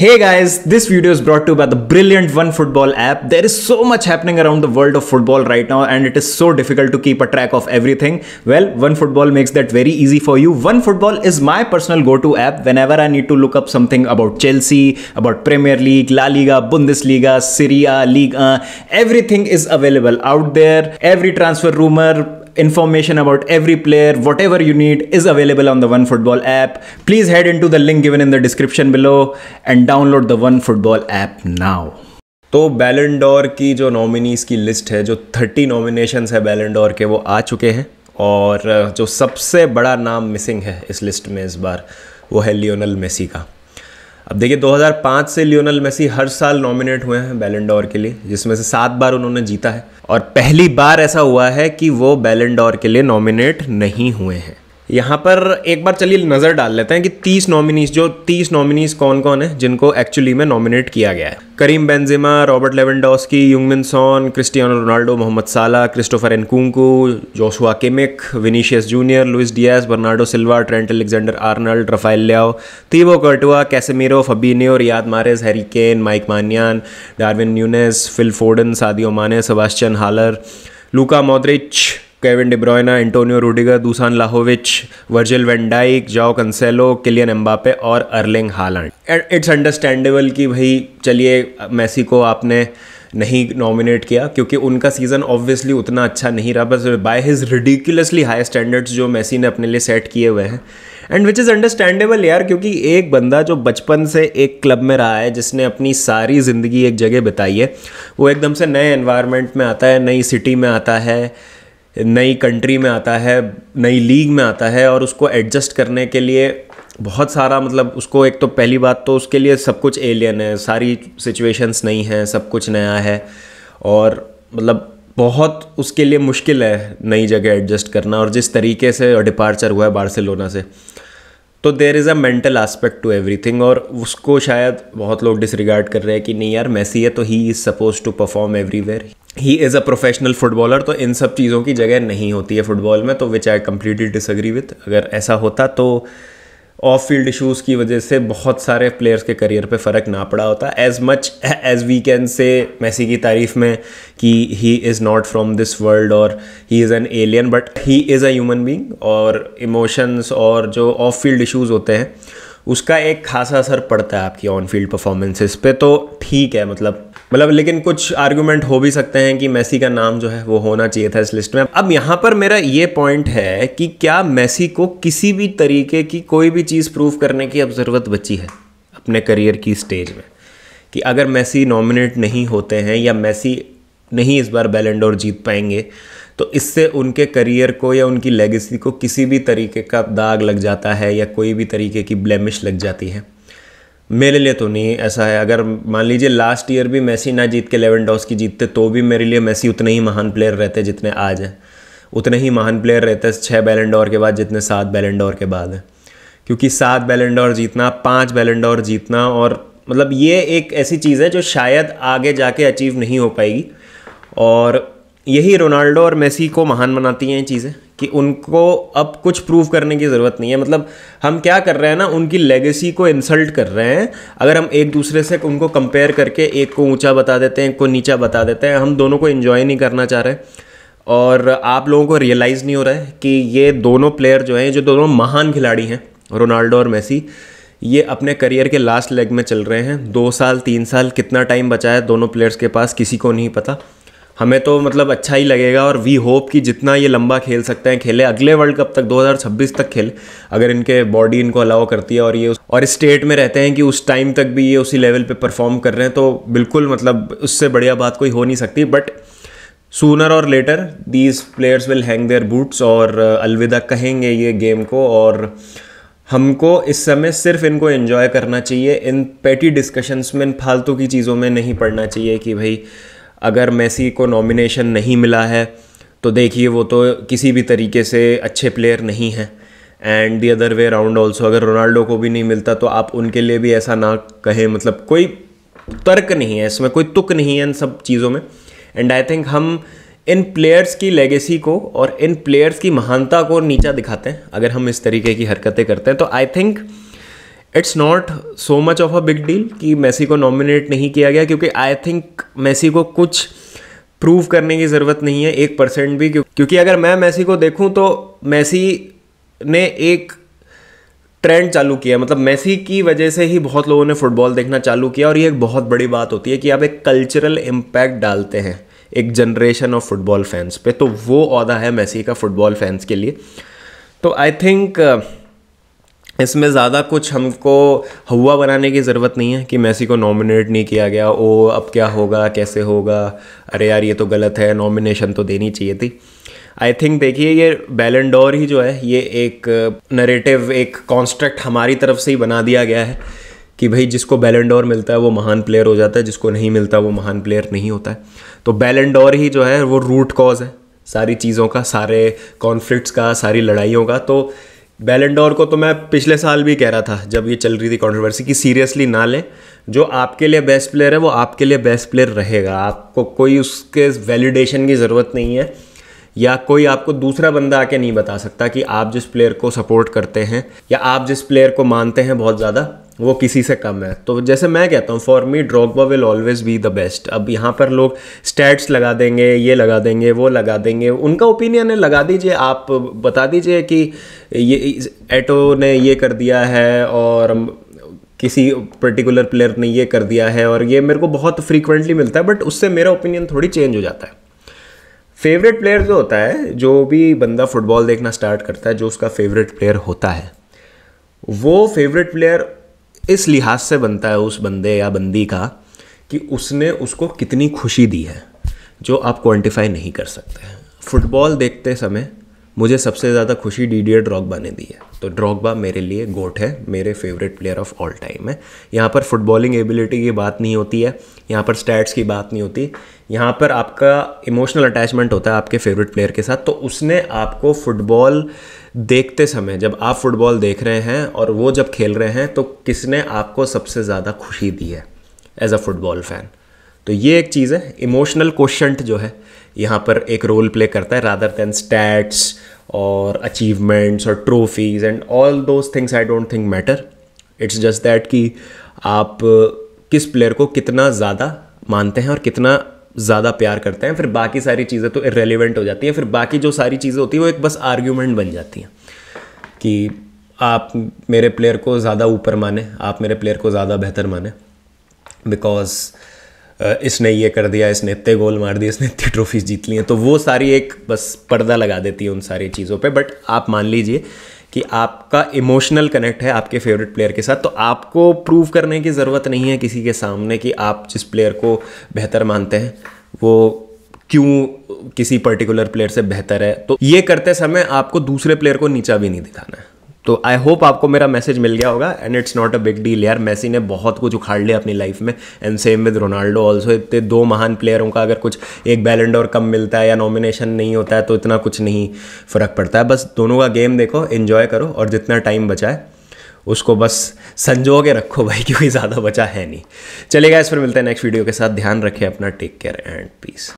Hey guys, this video is brought to you by the brilliant One Football app. There is so much happening around the world of football right now and it is so difficult to keep a track of everything. Well, One Football makes that very easy for you. One Football is my personal go-to app whenever I need to look up something about Chelsea, about Premier League, La Liga, Bundesliga, Serie A, Liga. Everything is available out there. Every transfer rumor, Information about every player, whatever you need, is available on the one football app. Please head into the link given in the description below and download the one football app now. तो Ballon d'Or की जो nominees की list है जो 30 nominations है Ballon d'Or के वो आ चुके हैं और जो सबसे बड़ा नाम मिसिंग है इस लिस्ट में इस बार वो है लियोनल मेसी का अब देखिए 2005 से लियोनल मेसी हर साल नॉमिनेट हुए हैं बैलेंडोर के लिए जिसमें से सात बार उन्होंने जीता है और पहली बार ऐसा हुआ है कि वो बैलेंडोर के लिए नॉमिनेट नहीं हुए हैं यहाँ पर एक बार चलिए नज़र डाल लेते हैं कि 30 नॉमिनीज जो 30 नॉमिनीज कौन कौन है जिनको एक्चुअली में नॉमिनेट किया गया है करीम Benzema Robert Lewandowski युंगमिन sworn Cristiano Ronaldo Mohammad साला Christopher एनकुंकू Joshua केमिक Vinicius junior Louis Diaz Bernardo Silva Trent Alexander Arnold Rafale लियाओ तीवो कर्टुआ Casemiro फबीनियो Riyadh Harry Kane mic मानियान Darwin newness Phil Foden Sadio माने सबास्टियन हालर लूका मोद्रिच Kevin डिब्रोयना Antonio Rudiger दूसान लाहोविच Virgil Van Dijk जाओ कंसेलो Kylian Mbappe और Erling Haaland it's understandable कि भाई चलिए मैसी को आपने नहीं नॉमिनेट किया क्योंकि उनका सीज़न ऑब्वियसली उतना अच्छा नहीं रहा बस by his ridiculously high standards जो मैसी ने अपने लिए सेट किए हुए हैं एंड विच इज़ अंडरस्टैंडेबल यार क्योंकि एक बंदा जो बचपन से एक क्लब में रहा है जिसने अपनी सारी ज़िंदगी एक जगह बिताई है वो एकदम से नए इन्वायरमेंट में आता है नई सिटी में आता है नई कंट्री में आता है नई लीग में आता है और उसको एडजस्ट करने के लिए बहुत सारा मतलब उसको एक तो पहली बात तो उसके लिए सब कुछ एलियन है सारी सिचुएशंस नहीं हैं सब कुछ नया है और मतलब बहुत उसके लिए मुश्किल है नई जगह एडजस्ट करना और जिस तरीके से डिपार्चर हुआ है बार्सिलोना से तो there is a mental aspect to every और उसको शायद बहुत लोग डिसरिगार्ड कर रहे हैं कि नहीं यार मैसी है तो he is suppose to perform everywhere he is a professional footballer तो इन सब चीज़ों की जगह नहीं होती है फुटबॉल में तो which I completely disagree with अगर ऐसा होता तो ऑफ फील्ड इशूज़ की वजह से बहुत सारे प्लेयर्स के करियर पे फ़र्क ना पड़ा होता as much as we can say Messi की तारीफ में कि he is not from this world और he is an alien but he is a human being और इमोशंस और जो ऑफ फील्ड इशूज़ होते हैं उसका एक खासा असर पड़ता है आपकी ऑन फील्ड परफॉर्मेंसेस पे तो ठीक है मतलब मतलब लेकिन कुछ आर्ग्यूमेंट हो भी सकते हैं कि मेसी का नाम जो है वो होना चाहिए था इस लिस्ट में अब यहाँ पर मेरा ये पॉइंट है कि क्या मेसी को किसी भी तरीके की कोई भी चीज़ प्रूव करने की अब ज़रूरत बची है अपने करियर की स्टेज में कि अगर मेसी नॉमिनेट नहीं होते हैं या मेसी नहीं इस बार बैलेंडोर जीत पाएंगे तो इससे उनके करियर को या उनकी लेगेसी को किसी भी तरीके का दाग लग जाता है या कोई भी तरीके की ब्लेमिश लग जाती है मेरे लिए तो नहीं ऐसा है अगर मान लीजिए लास्ट ईयर भी मेसी ना जीत के लेवन डॉस की जीतते तो भी मेरे लिए मेसी उतने ही महान प्लेयर रहते जितने आज हैं उतने ही महान प्लेयर रहते हैं छः बैलेंडोर के बाद जितने सात बैलेंडोर के बाद हैं क्योंकि सात बैलेंडोर जीतना पाँच बैलेंडोर जीतना और मतलब ये एक ऐसी चीज़ है जो शायद आगे जाके अचीव नहीं हो पाएगी और यही रोनाल्डो और मेसी को महान बनाती हैं ये चीज़ें कि उनको अब कुछ प्रूव करने की ज़रूरत नहीं है मतलब हम क्या कर रहे हैं ना उनकी लेगेसी को इंसल्ट कर रहे हैं अगर हम एक दूसरे से उनको कंपेयर करके एक को ऊंचा बता देते हैं एक को नीचा बता देते हैं हम दोनों को इन्जॉय नहीं करना चाह रहे और आप लोगों को रियलाइज़ नहीं हो रहा है कि ये दोनों प्लेयर जो हैं जो दोनों महान खिलाड़ी हैं रोनाल्डो और मेसी ये अपने करियर के लास्ट लेग में चल रहे हैं दो साल तीन साल कितना टाइम बचा है दोनों प्लेयर्स के पास किसी को नहीं पता हमें तो मतलब अच्छा ही लगेगा और वी होप कि जितना ये लंबा खेल सकते हैं खेले अगले वर्ल्ड कप तक 2026 तक खेले अगर इनके बॉडी इनको अलाउ करती है और ये और इस स्टेट में रहते हैं कि उस टाइम तक भी ये उसी लेवल पे परफॉर्म कर रहे हैं तो बिल्कुल मतलब उससे बढ़िया बात कोई हो नहीं सकती बट सूनर और later these players will hang their boots और अलविदा कहेंगे ये गेम को और हमको इस समय सिर्फ इनको एंजॉय करना चाहिए इन पेटी डिस्कशंस में इन फालतू की चीज़ों में नहीं पढ़ना चाहिए कि भाई अगर मेसी को नॉमिनेशन नहीं मिला है तो देखिए वो तो किसी भी तरीके से अच्छे प्लेयर नहीं हैं and the other way round also अगर रोनाल्डो को भी नहीं मिलता तो आप उनके लिए भी ऐसा ना कहें मतलब कोई तर्क नहीं है इसमें कोई तुक नहीं है इन सब चीज़ों में एंड आई थिंक हम इन प्लेयर्स की लेगेसी को और इन प्लेयर्स की महानता को नीचा दिखाते हैं अगर हम इस तरीके की हरकतें करते हैं तो I think it's not so much of a big deal कि मेसी को नॉमिनेट नहीं किया गया क्योंकि आई थिंक मेसी को कुछ प्रूव करने की ज़रूरत नहीं है एक परसेंट भी क्योंकि अगर मैं मेसी को देखूं तो मेसी ने एक ट्रेंड चालू किया मतलब मेसी की वजह से ही बहुत लोगों ने फुटबॉल देखना चालू किया और ये एक बहुत बड़ी बात होती है कि आप एक कल्चरल इम्पैक्ट डालते हैं एक जनरेशन ऑफ फुटबॉल फैंस पे तो वो अहदा है मेसी का फुटबॉल फैंस के लिए तो आई थिंक इसमें ज़्यादा कुछ हमको हुआ बनाने की ज़रूरत नहीं है कि मैसी को नॉमिनेट नहीं किया गया ओ अब क्या होगा कैसे होगा अरे यार ये तो गलत है नॉमिनेशन तो देनी चाहिए थी आई थिंक देखिए ये बैलेंडोर ही जो है ये एक नरेटिव एक कॉन्स्ट्रक्ट हमारी तरफ से ही बना दिया गया है कि भाई जिसको बैलेंडोर मिलता है वो महान प्लेयर हो जाता है जिसको नहीं मिलता वो महान प्लेयर नहीं होता है तो बैलेंडोर ही जो है वो रूट कॉज है सारी चीज़ों का सारे कॉन्फ्लिक्ट्स का सारी लड़ाइयों का तो बैलेंडोर को तो मैं पिछले साल भी कह रहा था जब ये चल रही थी कंट्रोवर्सी कि सीरियसली ना लें जो आपके लिए बेस्ट प्लेयर है वो आपके लिए बेस्ट प्लेयर रहेगा आपको कोई उसके वैलिडेशन की ज़रूरत नहीं है या कोई आपको दूसरा बंदा आके नहीं बता सकता कि आप जिस प्लेयर को सपोर्ट करते हैं या आप जिस प्लेयर को मानते हैं बहुत ज़्यादा वो किसी से कम है तो जैसे मैं कहता हूँ for me Drogba will always be the best अब यहाँ पर लोग स्टैट्स लगा देंगे ये लगा देंगे वो लगा देंगे उनका ओपिनियन है लगा दीजिए आप बता दीजिए कि ये एटो ने ये कर दिया है और किसी पर्टिकुलर प्लेयर ने ये कर दिया है और ये मेरे को बहुत फ्रीक्वेंटली मिलता है बट उससे मेरा ओपिनियन थोड़ी चेंज हो जाता है फेवरेट प्लेयर जो होता है जो भी बंदा फुटबॉल देखना स्टार्ट करता है जो उसका फेवरेट प्लेयर होता है वो फेवरेट प्लेयर इस लिहाज से बनता है उस बंदे या बंदी का कि उसने उसको कितनी खुशी दी है जो आप क्वांटिफाई नहीं कर सकते फुटबॉल देखते समय मुझे सबसे ज़्यादा खुशी ए ड्रॉकबा ने दी है तो ड्रॉगबा मेरे लिए गोट है मेरे favourite player of all time है यहाँ पर फुटबॉलिंग एबिलिटी की बात नहीं होती है यहाँ पर स्टैट्स की बात नहीं होती यहाँ पर आपका इमोशनल अटैचमेंट होता है आपके फेवरेट प्लेयर के साथ तो उसने आपको फुटबॉल देखते समय जब आप फुटबॉल देख रहे हैं और वो जब खेल रहे हैं तो किसने आपको सबसे ज़्यादा खुशी दी है एज अ फुटबॉल फ़ैन तो ये एक चीज़ है इमोशनल क्वेश्चन जो है यहाँ पर एक रोल प्ले करता है रादर देन स्टैट्स और अचीवमेंट्स और trophies and all those things I don't think matter it's just that कि आप किस प्लेयर को कितना ज़्यादा मानते हैं और कितना ज़्यादा प्यार करते हैं फिर बाकी सारी चीज़ें तो इरेलीवेंट हो जाती हैं फिर बाकी जो सारी चीज़ें होती हैं वो एक बस आर्ग्यूमेंट बन जाती हैं कि आप मेरे प्लेयर को ज़्यादा ऊपर माने आप मेरे प्लेयर को ज़्यादा बेहतर माने बिकॉज इसने ये कर दिया इसने इतने गोल मार दिए इसने इतनी ट्रॉफीज जीत ली हैं तो वो सारी एक बस पर्दा लगा देती है उन सारी चीज़ों पे बट आप मान लीजिए कि आपका इमोशनल कनेक्ट है आपके फेवरेट प्लेयर के साथ तो आपको प्रूव करने की ज़रूरत नहीं है किसी के सामने कि आप जिस प्लेयर को बेहतर मानते हैं वो क्यों किसी पर्टिकुलर प्लेयर से बेहतर है तो ये करते समय आपको दूसरे प्लेयर को नीचा भी नहीं दिखाना है तो आई होप आपको मेरा मैसेज मिल गया होगा and it's not a big deal यार मेसी ने बहुत कुछ उखाड़ लिया अपनी लाइफ में and same with Ronaldo also इतने दो महान प्लेयरों का अगर कुछ एक बैलेंड और कम मिलता है या नॉमिनेशन नहीं होता है तो इतना कुछ नहीं फ़र्क पड़ता है बस दोनों का गेम देखो इन्जॉय करो और जितना टाइम बचा है उसको बस संजो के रखो भाई क्योंकि ज़्यादा बचा है नहीं चलेगा इस पर मिलते हैं नेक्स्ट वीडियो के साथ ध्यान रखें अपना टेक केयर एंड पीस